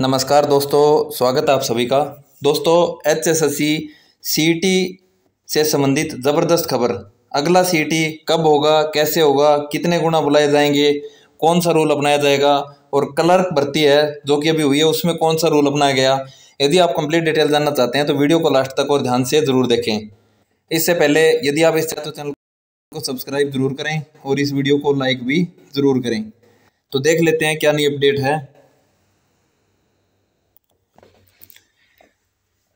नमस्कार दोस्तों स्वागत है आप सभी का दोस्तों H S S C C T से संबंधित ज़बरदस्त खबर अगला सी टी कब होगा कैसे होगा कितने गुणा बुलाए जाएंगे कौन सा रूल अपनाया जाएगा और क्लर्क भर्ती है जो कि अभी हुई है उसमें कौन सा रूल अपनाया गया यदि आप कंप्लीट डिटेल जानना चाहते हैं तो वीडियो को लास्ट तक और ध्यान से ज़रूर देखें इससे पहले यदि आप इस चैनल को सब्सक्राइब ज़रूर करें और इस वीडियो को लाइक भी ज़रूर करें तो देख लेते हैं क्या नई अपडेट है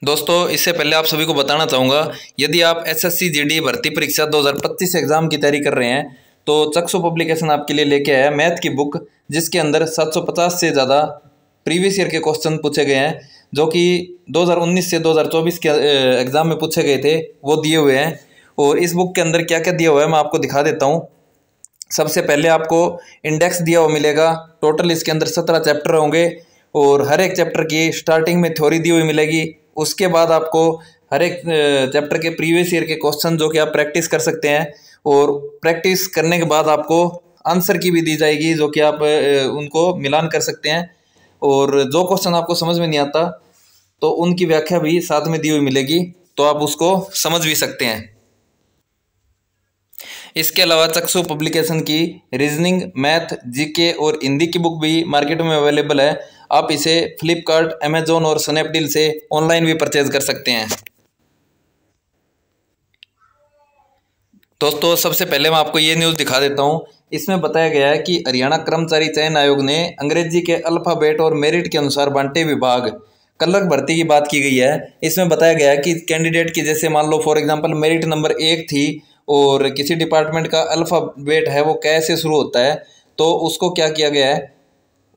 दोस्तों इससे पहले आप सभी को बताना चाहूँगा यदि आप एसएससी जीडी e भर्ती परीक्षा 2025 एग्ज़ाम की तैयारी कर रहे हैं तो चक्सो पब्लिकेशन आपके लिए लेके आया मैथ की बुक जिसके अंदर 750 से ज़्यादा प्रीवियस ईयर के क्वेश्चन पूछे गए हैं जो कि 2019 से 2024 के एग्ज़ाम में पूछे गए थे वो दिए हुए हैं और इस बुक के अंदर क्या क्या दिया हुआ है मैं आपको दिखा देता हूँ सबसे पहले आपको इंडेक्स दिया हुआ मिलेगा टोटल इसके अंदर सत्रह चैप्टर होंगे और हर एक चैप्टर की स्टार्टिंग में थ्योरी दी हुई मिलेगी उसके बाद आपको हर एक चैप्टर के प्रीवियस ईयर के क्वेश्चन जो कि आप प्रैक्टिस कर सकते हैं और प्रैक्टिस करने के बाद आपको आंसर की भी दी जाएगी जो कि आप उनको मिलान कर सकते हैं और जो क्वेश्चन आपको समझ में नहीं आता तो उनकी व्याख्या भी साथ में दी हुई मिलेगी तो आप उसको समझ भी सकते हैं इसके अलावा चक्षु पब्लिकेशन की रीजनिंग मैथ जीके और हिंदी की बुक भी मार्केट में अवेलेबल है आप इसे फ्लिपकार्ट अमेजोन और स्नैपडील से ऑनलाइन भी परचेज़ कर सकते हैं दोस्तों सबसे पहले मैं आपको ये न्यूज़ दिखा देता हूँ इसमें बताया गया है कि हरियाणा कर्मचारी चयन आयोग ने अंग्रेजी के अल्फ़ाबेट और मेरिट के अनुसार बांटे विभाग कलर भर्ती की बात की गई है इसमें बताया गया है कि कैंडिडेट की जैसे मान लो फॉर एग्जांपल मेरिट नंबर एक थी और किसी डिपार्टमेंट का अल्फ़ाबेट है वो कैसे शुरू होता है तो उसको क्या किया गया है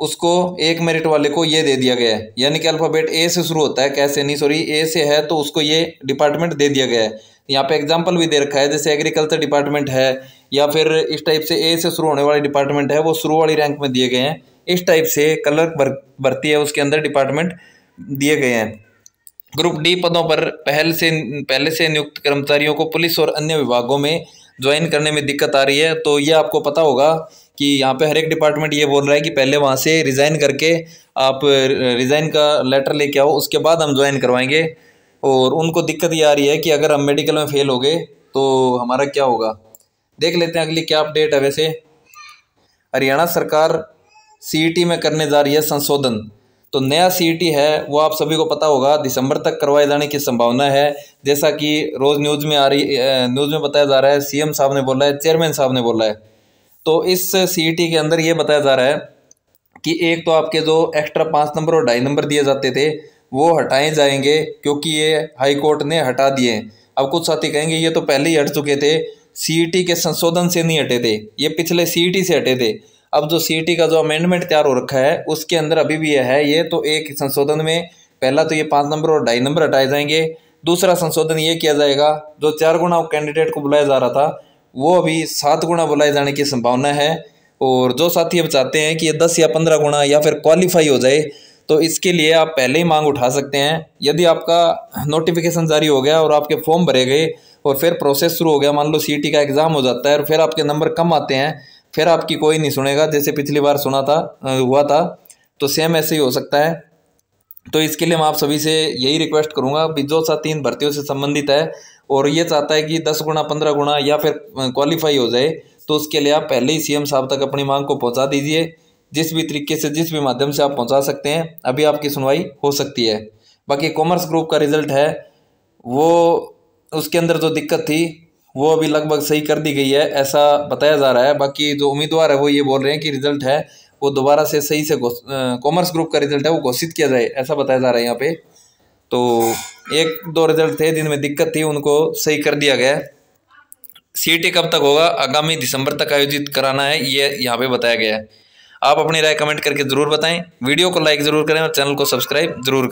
उसको एक मेरिट वाले को ये दे दिया गया है यानी कि अल्फ़ाबेट ए से शुरू होता है कैसे नहीं सॉरी ए से है तो उसको ये डिपार्टमेंट दे दिया गया है यहाँ पे एग्जाम्पल भी दे रखा है जैसे एग्रीकल्चर डिपार्टमेंट है या फिर इस टाइप से ए से शुरू होने वाले डिपार्टमेंट है वो शुरू वाली रैंक में दिए गए हैं इस टाइप से कलर भरती है उसके अंदर डिपार्टमेंट दिए गए हैं ग्रुप डी पदों पर पहले से पहले से नियुक्त कर्मचारियों को पुलिस और अन्य विभागों में ज्वाइन करने में दिक्कत आ रही है तो ये आपको पता होगा कि यहाँ पे हर एक डिपार्टमेंट ये बोल रहा है कि पहले वहाँ से रिज़ाइन करके आप रिज़ाइन का लेटर लेके आओ उसके बाद हम ज्वाइन करवाएंगे और उनको दिक्कत ये आ रही है कि अगर हम मेडिकल में फ़ेल हो गए तो हमारा क्या होगा देख लेते हैं अगली क्या अपडेट है वैसे हरियाणा सरकार सी e में करने जा रही है संशोधन तो नया सी e है वो आप सभी को पता होगा दिसंबर तक करवाए जाने की संभावना है जैसा कि रोज़ न्यूज़ में आ रही न्यूज़ में बताया जा रहा है सीएम साहब ने बोला है चेयरमैन साहब ने बोला है तो इस सी e के अंदर ये बताया जा रहा है कि एक तो आपके जो एक्स्ट्रा पाँच नंबर और ढाई नंबर दिए जाते थे वो हटाए जाएंगे क्योंकि ये हाई कोर्ट ने हटा दिए अब कुछ साथी कहेंगे ये तो पहले ही हट चुके थे सी e के संशोधन से नहीं हटे थे ये पिछले सी e से हटे थे अब जो सी का जो अमेंडमेंट तैयार हो रखा है उसके अंदर अभी भी यह है ये तो एक संशोधन में पहला तो ये पाँच नंबर और ढाई नंबर हटाए जाएंगे दूसरा संशोधन ये किया जाएगा जो चार गुना कैंडिडेट को बुलाया जा रहा था वो अभी सात गुणा बुलाए जाने की संभावना है और जो साथी अब चाहते हैं कि ये दस या पंद्रह गुणा या फिर क्वालिफाई हो जाए तो इसके लिए आप पहले ही मांग उठा सकते हैं यदि आपका नोटिफिकेशन जारी हो गया और आपके फॉर्म भरे गए और फिर प्रोसेस शुरू हो गया मान लो सी का एग्ज़ाम हो जाता है और फिर आपके नंबर कम आते हैं फिर आपकी कोई नहीं सुनेगा जैसे पिछली बार सुना था हुआ था तो सेम ऐसे ही हो सकता है तो इसके लिए मैं आप सभी से यही रिक्वेस्ट करूंगा सा तीन भर्तियों से संबंधित है और ये चाहता है कि दस गुणा पंद्रह गुणा या फिर क्वालिफाई हो जाए तो उसके लिए आप पहले ही सीएम साहब तक अपनी मांग को पहुंचा दीजिए जिस भी तरीके से जिस भी माध्यम से आप पहुंचा सकते हैं अभी आपकी सुनवाई हो सकती है बाकी कॉमर्स ग्रुप का रिजल्ट है वो उसके अंदर जो दिक्कत थी वो अभी लगभग सही कर दी गई है ऐसा बताया जा रहा है बाकी जो उम्मीदवार है वो ये बोल रहे हैं कि रिजल्ट है वो दोबारा से सही से कॉमर्स ग्रुप का रिजल्ट है वो घोषित किया जाए ऐसा बताया जा रहा है यहाँ पे तो एक दो रिजल्ट थे जिनमें दिक्कत थी उनको सही कर दिया गया सी सी कब तक होगा आगामी दिसंबर तक आयोजित कराना है ये यहाँ पे बताया गया है आप अपनी राय कमेंट करके ज़रूर बताएं वीडियो को लाइक ज़रूर करें और चैनल को सब्सक्राइब जरूर